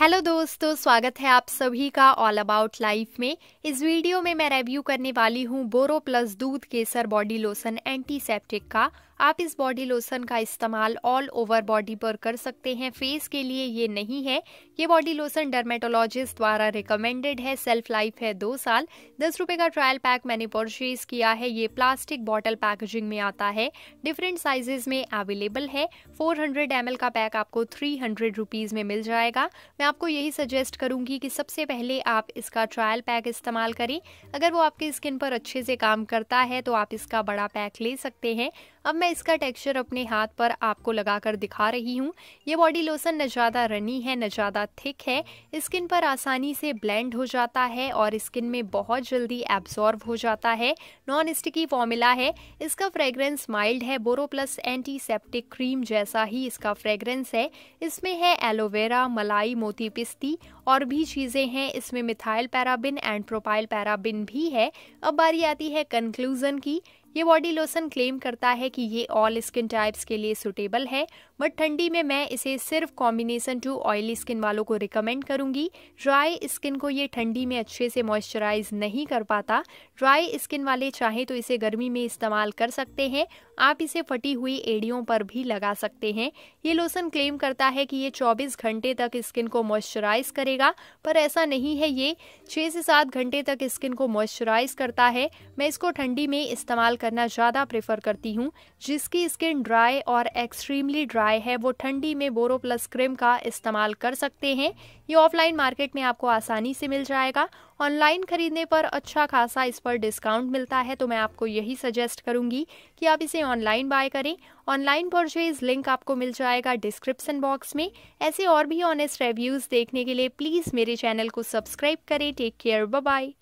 hello दोस्तों स्वागत है आप सभी का ऑल अबाउट लाइफ में इस वीडियो में मैं रिव्यू करने वाली हूँ बोरो प्लस दूध केसर बॉडी लोशन एंटीसेप्टिक का आप इस बॉडी लोशन का इस्तेमाल ऑल ओवर बॉडी पर कर सकते हैं फेस के लिए ये नहीं है ये बॉडी लोशन डर्मेटोलॉजिस्ट द्वारा रिकमेंडेड है सेल्फ लाइफ है दो साल दस रुपए का ट्रायल पैक मैंने परचेज किया है ये प्लास्टिक बॉटल पैकेजिंग में आता है डिफरेंट साइजेज में अवेलेबल है फोर हंड्रेड एम का पैक आपको थ्री हंड्रेड रुपीज़ में मिल जाएगा मैं आपको यही सजेस्ट करूंगी कि सबसे पहले आप इसका ट्रायल पैक इस्तेमाल करें अगर वो आपकी स्किन पर अच्छे से काम करता है तो आप इसका बड़ा पैक ले सकते हैं अब मैं इसका टेक्सचर अपने हाथ पर आपको लगाकर दिखा रही हूँ ये बॉडी लोशन न ज़्यादा रनी है न ज़्यादा थिक है स्किन पर आसानी से ब्लेंड हो जाता है और स्किन में बहुत जल्दी एब्जॉर्व हो जाता है नॉन स्टिकी फॉर्मूला है इसका फ्रेगरेंस माइल्ड है बोरो प्लस एंटीसेप्टिक क्रीम जैसा ही इसका फ्रेगरेंस है इसमें है एलोवेरा मलाई मोती पिस्ती और भी चीज़ें हैं इसमें methyl paraben and propyl paraben भी है अब बारी आती है कंक्लूज़न की ये बॉडी लोशन क्लेम करता है कि ये ऑल स्किन टाइप्स के लिए सुटेबल है बट ठंडी में मैं इसे सिर्फ कॉम्बिनेशन टू ऑयली स्किन वालों को रिकमेंड करूंगी ड्राई स्किन को ये ठंडी में अच्छे से मॉइस्चराइज नहीं कर पाता ड्राई स्किन वाले चाहें तो इसे गर्मी में इस्तेमाल कर सकते हैं आप इसे फटी हुई एड़ियों पर भी लगा सकते हैं ये लोशन क्लेम करता है कि ये 24 घंटे तक स्किन को मॉइस्चराइज करेगा पर ऐसा नहीं है ये 6 से 7 घंटे तक स्किन को मॉइस्चराइज करता है मैं इसको ठंडी में इस्तेमाल करना ज़्यादा प्रेफर करती हूँ जिसकी स्किन ड्राई और एक्सट्रीमली ड्राई है वो ठंडी में बोरो प्लस क्रीम का इस्तेमाल कर सकते हैं ये ऑफलाइन मार्केट में आपको आसानी से मिल जाएगा ऑनलाइन खरीदने पर अच्छा खासा इस पर डिस्काउंट मिलता है तो मैं आपको यही सजेस्ट करूँगी कि आप इसे ऑनलाइन बाय करें ऑनलाइन परचेज लिंक आपको मिल जाएगा डिस्क्रिप्सन बॉक्स में ऐसे और भी ऑनेस्ट रिव्यूज़ देखने के लिए प्लीज़ मेरे चैनल को सब्सक्राइब करें टेक केयर बाय